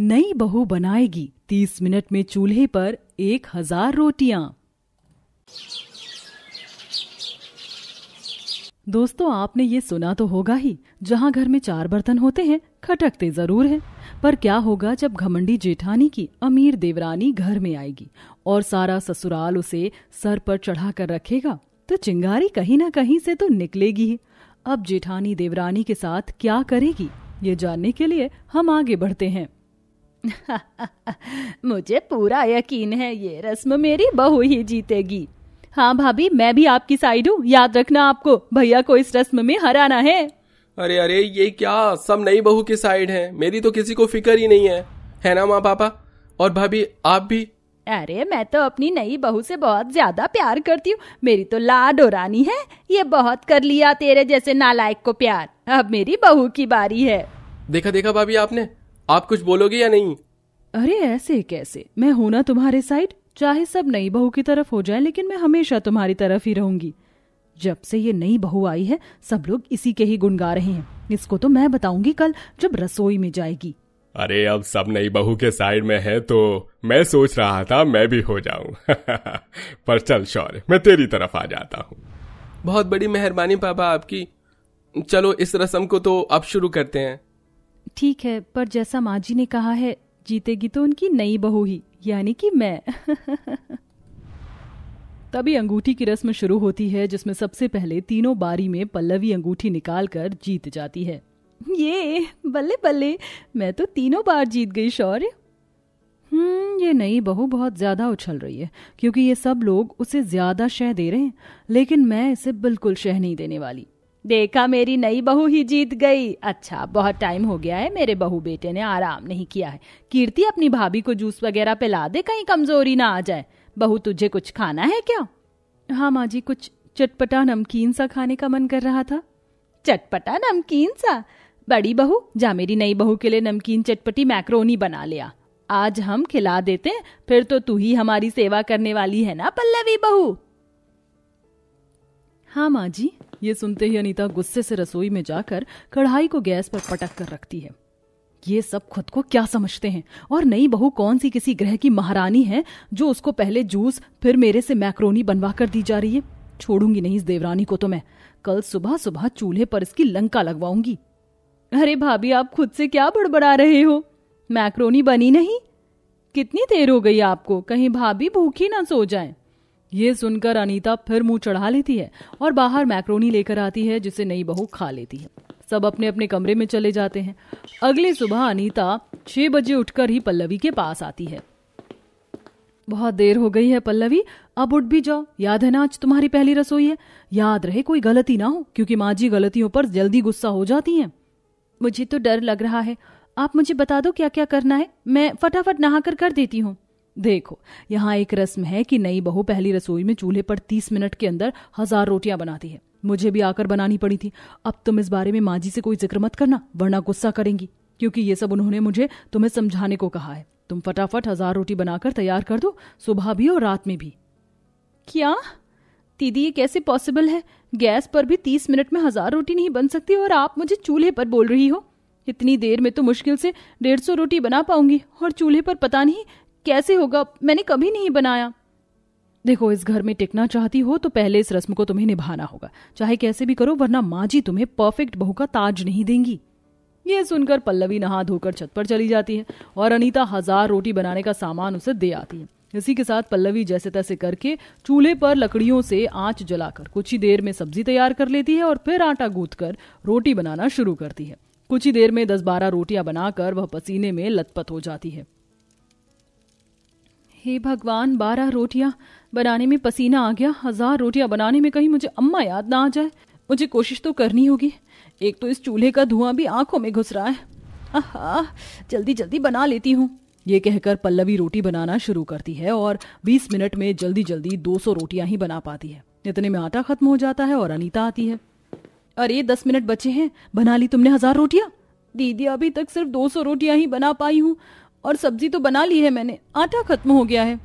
नई बहू बनाएगी तीस मिनट में चूल्हे पर एक हजार रोटियां दोस्तों आपने ये सुना तो होगा ही जहाँ घर में चार बर्तन होते हैं खटकते जरूर हैं पर क्या होगा जब घमंडी जेठानी की अमीर देवरानी घर में आएगी और सारा ससुराल उसे सर पर चढ़ा कर रखेगा तो चिंगारी कहीं ना कहीं से तो निकलेगी ही अब जेठानी देवरानी के साथ क्या करेगी ये जानने के लिए हम आगे बढ़ते हैं मुझे पूरा यकीन है ये रस्म मेरी बहू ही जीतेगी हाँ भाभी मैं भी आपकी साइड हूँ याद रखना आपको भैया को इस रस्म में हराना है अरे अरे ये क्या सब नई बहू की साइड है मेरी तो किसी को फिक्र ही नहीं है है ना माँ पापा और भाभी आप भी अरे मैं तो अपनी नई बहू से बहुत ज्यादा प्यार करती हूँ मेरी तो लाडो रानी है ये बहुत कर लिया तेरे जैसे नालायक को प्यार अब मेरी बहू की बारी है देखा देखा भाभी आपने आप कुछ बोलोगे या नहीं अरे ऐसे कैसे मैं हूं ना तुम्हारे साइड चाहे सब नई बहू की तरफ हो जाए लेकिन मैं हमेशा तुम्हारी तरफ ही रहूंगी जब से ये नई बहू आई है सब लोग इसी के ही गुनगा रहे हैं इसको तो मैं बताऊंगी कल जब रसोई में जाएगी अरे अब सब नई बहू के साइड में है तो मैं सोच रहा था मैं भी हो जाऊं पर चल शौर मैं तेरी तरफ आ जाता हूँ बहुत बड़ी मेहरबानी पापा आपकी चलो इस रस्म को तो अब शुरू करते हैं ठीक है पर जैसा माँ जी ने कहा है जीतेगी तो उनकी नई बहू ही यानी कि मैं तभी अंगूठी की रस्म शुरू होती है जिसमें सबसे पहले तीनों बारी में पल्लवी अंगूठी निकालकर जीत जाती है ये बल्ले बल्ले मैं तो तीनों बार जीत गई शौर्य हम्म ये नई बहू बहुत ज्यादा उछल रही है क्योंकि ये सब लोग उसे ज्यादा शह दे रहे हैं लेकिन मैं इसे बिल्कुल शह नहीं देने वाली देखा मेरी नई बहू ही जीत गई अच्छा बहुत टाइम हो गया है मेरे बहू बेटे ने आराम नहीं किया है कीर्ति अपनी भाभी को जूस वगैरह पिला दे कहीं कमजोरी ना आ जाए बहू तुझे कुछ खाना है क्या हाँ माँ जी कुछ चटपटा नमकीन सा खाने का मन कर रहा था चटपटा नमकीन सा बड़ी बहू जा मेरी नई बहू के लिए नमकीन चटपटी मैक्रोनी बना लिया आज हम खिला देते फिर तो तू ही हमारी सेवा करने वाली है ना पल्लवी बहू हाँ माँ जी ये सुनते ही अनीता गुस्से से रसोई में जाकर कढ़ाई को गैस पर पटक कर रखती है ये सब खुद को क्या समझते हैं और नई बहू कौन सी किसी ग्रह की महारानी है जो उसको पहले जूस फिर मेरे से मैक्रोनी बनवा कर दी जा रही है छोड़ूंगी नहीं इस देवरानी को तो मैं कल सुबह सुबह चूल्हे पर इसकी लंका लगवाऊंगी अरे भाभी आप खुद से क्या बड़बड़ा रहे हो मैक्रोनी बनी नहीं कितनी देर हो गई आपको कहीं भाभी भूखी ना सो जाए ये सुनकर अनीता फिर मुंह चढ़ा लेती है और बाहर मैक्रोनी लेकर आती है जिसे नई बहू खा लेती है सब अपने अपने कमरे में चले जाते हैं अगली सुबह अनीता छह बजे उठकर ही पल्लवी के पास आती है बहुत देर हो गई है पल्लवी अब उठ भी जाओ याद है ना आज तुम्हारी पहली रसोई है याद रहे कोई गलती ना हो क्योंकि माँ जी गलतियों पर जल्दी गुस्सा हो जाती हैं मुझे तो डर लग रहा है आप मुझे बता दो क्या क्या करना है मैं फटाफट नहाकर कर देती हूँ देखो यहाँ एक रस्म है कि नई बहू पहली रसोई में चूल्हे पर तीस मिनट के अंदर हजार रोटियां बनाती है मुझे भी आकर बनानी पड़ी थी अब तुम इस बारे में माँ जी से कोई जिक्र मत करना वरना गुस्सा करेंगी क्योंकि ये सब उन्होंने मुझे तुम्हें समझाने को कहा है तुम फटाफट हजार रोटी बनाकर तैयार कर दो सुबह भी और रात में भी क्या दीदी ये कैसे पॉसिबल है गैस पर भी तीस मिनट में हजार रोटी नहीं बन सकती और आप मुझे चूल्हे पर बोल रही हो इतनी देर में तो मुश्किल से डेढ़ सौ रोटी बना पाऊंगी और चूल्हे पर पता नहीं कैसे होगा मैंने कभी नहीं बनाया देखो इस घर में टिकना चाहती हो तो पहले इस रस्म को तुम्हें निभाना होगा चाहे कैसे भी करो वरना माँ जी तुम्हें परफेक्ट बहू का ताज नहीं देंगी यह सुनकर पल्लवी नहा धोकर छत पर चली जाती है और अनीता हजार रोटी बनाने का सामान उसे दे आती है इसी के साथ पल्लवी जैसे तैसे करके चूल्हे पर लकड़ियों से आंच जलाकर कुछ ही देर में सब्जी तैयार कर लेती है और फिर आटा गूंथ कर रोटी बनाना शुरू करती है कुछ ही देर में दस बारह रोटियां बनाकर वह पसीने में लतपत हो जाती है हे भगवान बारह रोटियां बनाने में पसीना आ गया हजार रोटियां बनाने में कहीं मुझे अम्मा याद ना आ जाए मुझे कोशिश तो करनी होगी एक तो इस चूल्हे का धुआं भी आंखों में घुस रहा है जल्दी जल्दी बना लेती हूँ ये कहकर पल्लवी रोटी बनाना शुरू करती है और 20 मिनट में जल्दी जल्दी 200 रोटियां ही बना पाती है इतने में आटा खत्म हो जाता है और अनीता आती है अरे दस मिनट बचे हैं बना ली तुमने हजार रोटियां दीदी अभी तक सिर्फ 200 रोटियां ही बना पाई हूँ और सब्जी तो बना ली है मैंने आटा खत्म हो गया है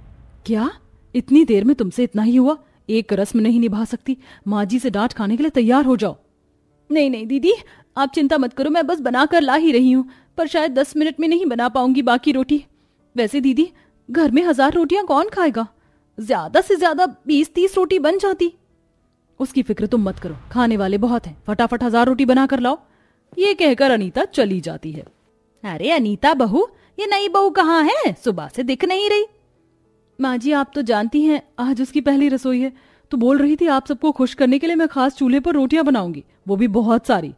क्या इतनी देर में तुमसे इतना ही हुआ एक रस्म नहीं निभा सकती माँ जी से डांट खाने के लिए तैयार हो जाओ नहीं नहीं दीदी आप चिंता मत करो मैं बस बना कर ला ही रही हूँ पर शायद दस मिनट में नहीं बना पाऊंगी बाकी रोटी वैसे दीदी घर में हजार रोटियां कौन खाएगा ज्यादा से ज्यादा बीस तीस रोटी बन जाती उसकी फिक्र तुम मत करो खाने वाले बहुत हैं फटाफट हजार रोटी बना कर लाओ ये कहकर अनीता चली जाती है अरे अनीता बहू ये नई बहू कहाँ है सुबह से दिख नहीं रही माँ जी आप तो जानती हैं आज उसकी पहली रसोई है तो बोल रही थी आप सबको खुश करने के लिए मैं खास चूल्हे पर रोटियां बनाऊंगी वो भी बहुत सारी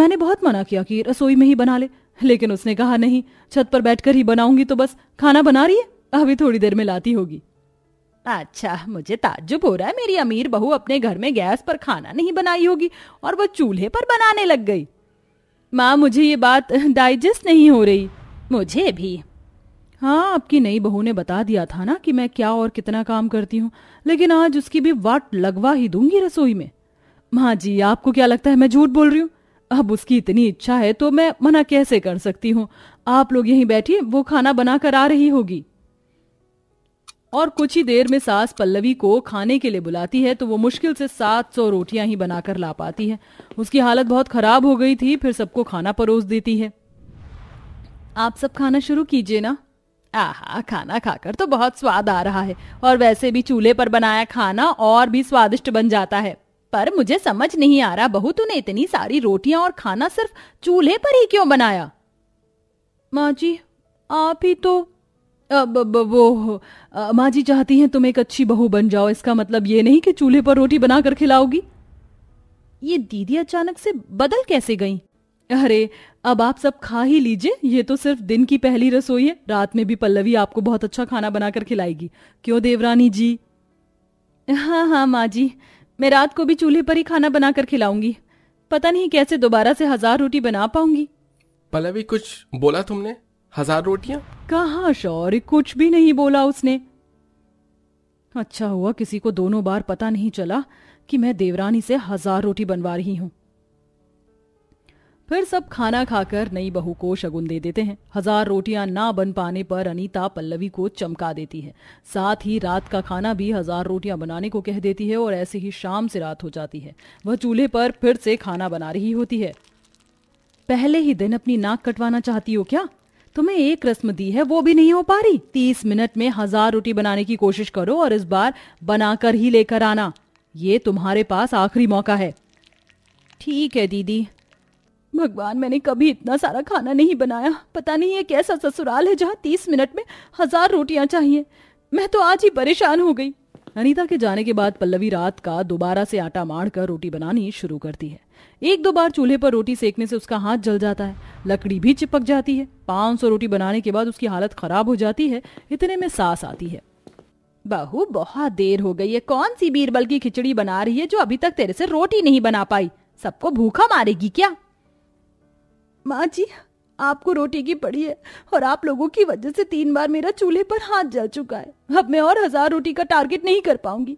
मैंने बहुत मना किया कि रसोई में ही बना ले लेकिन उसने कहा नहीं छत पर बैठकर ही बनाऊंगी तो बस खाना बना रही है अभी थोड़ी देर में लाती होगी अच्छा मुझे ताज्जुब हो रहा है मेरी अमीर बहू अपने घर में गैस पर खाना नहीं बनाई होगी और वो चूल्हे पर बनाने लग गई माँ मुझे ये बात डाइजेस्ट नहीं हो रही मुझे भी हाँ आपकी नई बहू ने बता दिया था ना कि मैं क्या और कितना काम करती हूँ लेकिन आज उसकी भी वाट लगवा ही दूंगी रसोई में माँ जी आपको क्या लगता है मैं झूठ बोल रही हूँ अब उसकी इतनी इच्छा है तो मैं मना कैसे कर सकती हूँ आप लोग यहीं बैठिए वो खाना बनाकर आ रही होगी और कुछ ही देर में सास पल्लवी को खाने के लिए बुलाती है तो वो मुश्किल से सात सौ रोटियां ही बनाकर ला पाती है उसकी हालत बहुत खराब हो गई थी फिर सबको खाना परोस देती है आप सब खाना शुरू कीजिए ना आहा खाना खाकर तो बहुत स्वाद आ रहा है और वैसे भी चूल्हे पर बनाया खाना और भी स्वादिष्ट बन जाता है पर मुझे समझ नहीं आ रहा बहू तूने इतनी सारी रोटियां और खाना सिर्फ चूल्हे पर ही क्यों बनाया माँ जी आप ही तो अब वो माँ जी चाहती हैं तुम एक अच्छी बहू बन जाओ इसका मतलब ये नहीं कि चूल्हे पर रोटी बनाकर खिलाओगी ये दीदी अचानक से बदल कैसे गई अरे अब आप सब खा ही लीजिए ये तो सिर्फ दिन की पहली रसोई है रात में भी पल्लवी आपको बहुत अच्छा खाना बनाकर खिलाएगी क्यों देवरानी जी हाँ हाँ माँ जी मैं रात को भी चूल्हे पर ही खाना बनाकर खिलाऊंगी पता नहीं कैसे दोबारा से हजार रोटी बना पाऊंगी पल्लवी कुछ बोला तुमने हजार रोटियां कहा शौर्य कुछ भी नहीं बोला उसने अच्छा हुआ किसी को दोनों बार पता नहीं चला कि मैं देवरानी से हजार रोटी बनवा रही हूँ फिर सब खाना खाकर नई बहू को शगुन दे देते हैं हजार रोटियां ना बन पाने पर अनीता पल्लवी को चमका देती है साथ ही रात का खाना भी हजार रोटियां बनाने को कह देती है और ऐसे ही शाम से रात हो जाती है वह चूल्हे पर फिर से खाना बना रही होती है पहले ही दिन अपनी नाक कटवाना चाहती हो क्या तुम्हें एक रस्म दी है वो भी नहीं हो पा रही तीस मिनट में हजार रोटी बनाने की कोशिश करो और इस बार बनाकर ही लेकर आना ये तुम्हारे पास आखिरी मौका है ठीक है दीदी भगवान मैंने कभी इतना सारा खाना नहीं बनाया पता नहीं ये कैसा ससुराल है जहाँ तीस मिनट में हजार रोटियां चाहिए मैं तो आज ही परेशान हो गई अनीता के जाने के बाद पल्लवी रात का दोबारा से आटा मार कर रोटी बनानी शुरू करती है एक दो बार चूल्हे पर रोटी सेकने से उसका हाथ जल जाता है लकड़ी भी चिपक जाती है पाँच सौ रोटी बनाने के बाद उसकी हालत खराब हो जाती है इतने में सास आती है बहू बहुत देर हो गई है कौन सी बीरबल की खिचड़ी बना रही है जो अभी तक तेरे से रोटी नहीं बना पाई सबको भूखा मारेगी क्या माँ जी आपको रोटी की पड़ी है और आप लोगों की वजह से तीन बार मेरा चूल्हे पर हाथ जल चुका है अब मैं और हजार रोटी का टारगेट नहीं कर पाऊंगी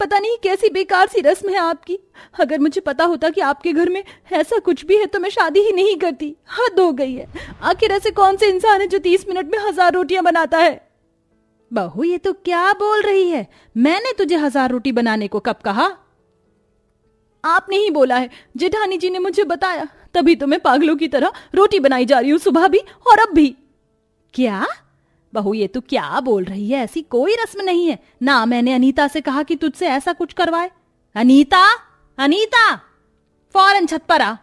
पता नहीं कैसी बेकार सी रस्म है आपकी अगर मुझे पता होता कि आपके घर में ऐसा कुछ भी है तो मैं शादी ही नहीं करती हद हो गई है आखिर ऐसे कौन से इंसान है जो तीस मिनट में हजार रोटियां बनाता है बहू ये तो क्या बोल रही है मैंने तुझे हजार रोटी बनाने को कब कहा आपने ही बोला है जेठानी जी ने मुझे बताया तभी तो मैं पागलों की तरह रोटी बनाई जा रही हूँ सुबह भी और अब भी क्या बहू ये तू क्या बोल रही है ऐसी कोई रस्म नहीं है ना मैंने अनीता से कहा कि तुझसे ऐसा कुछ करवाए अनीता अनीता फौरन छत पर आ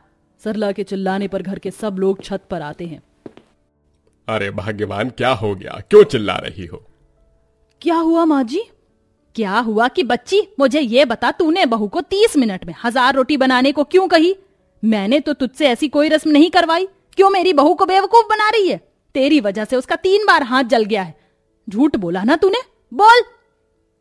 सरला के चिल्लाने पर घर के सब लोग छत पर आते हैं अरे भाग्यवान क्या हो गया क्यों चिल्ला रही हो क्या हुआ माँ जी क्या हुआ कि बच्ची मुझे ये बता तूने बहू को तीस मिनट में हजार रोटी बनाने को क्यों कही मैंने तो तुझसे ऐसी कोई रस्म नहीं करवाई क्यों मेरी बहू को बेवकूफ बना रही है तेरी वजह से उसका तीन बार हाथ जल गया है झूठ बोला ना तूने बोल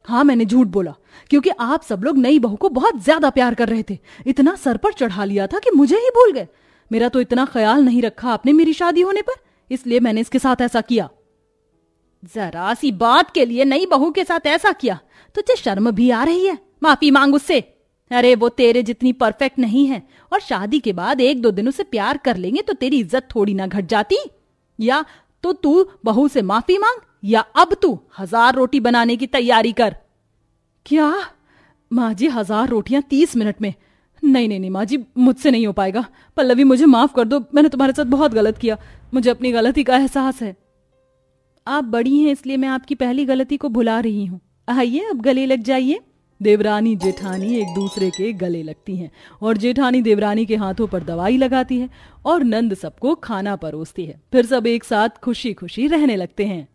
हाँ मैंने झूठ बोला क्योंकि आप सब लोग नई बहू को बहुत ज्यादा प्यार कर रहे थे इतना सर पर चढ़ा लिया था कि मुझे ही भूल गए मेरा तो इतना ख्याल नहीं रखा आपने मेरी शादी होने पर इसलिए मैंने इसके साथ ऐसा किया जरा सी बात के लिए नई बहू के साथ ऐसा किया तुझे शर्म भी आ रही है माफी मांग उससे अरे वो तेरे जितनी परफेक्ट नहीं है और शादी के बाद एक दो दिनों से प्यार कर लेंगे तो तेरी इज्जत थोड़ी ना घट जाती या तो तू बहू से माफी मांग या अब तू हजार रोटी बनाने की तैयारी कर क्या माँ जी हजार रोटियां तीस मिनट में नहीं नहीं नहीं माँ जी मुझसे नहीं हो पाएगा पल्लवी मुझे माफ कर दो मैंने तुम्हारे साथ बहुत गलत किया मुझे अपनी गलती का एहसास है आप बड़ी हैं इसलिए मैं आपकी पहली गलती को भुला रही हूँ आइए अब गले लग जाइए देवरानी जेठानी एक दूसरे के गले लगती हैं और जेठानी देवरानी के हाथों पर दवाई लगाती है और नंद सबको खाना परोसती है फिर सब एक साथ खुशी खुशी रहने लगते हैं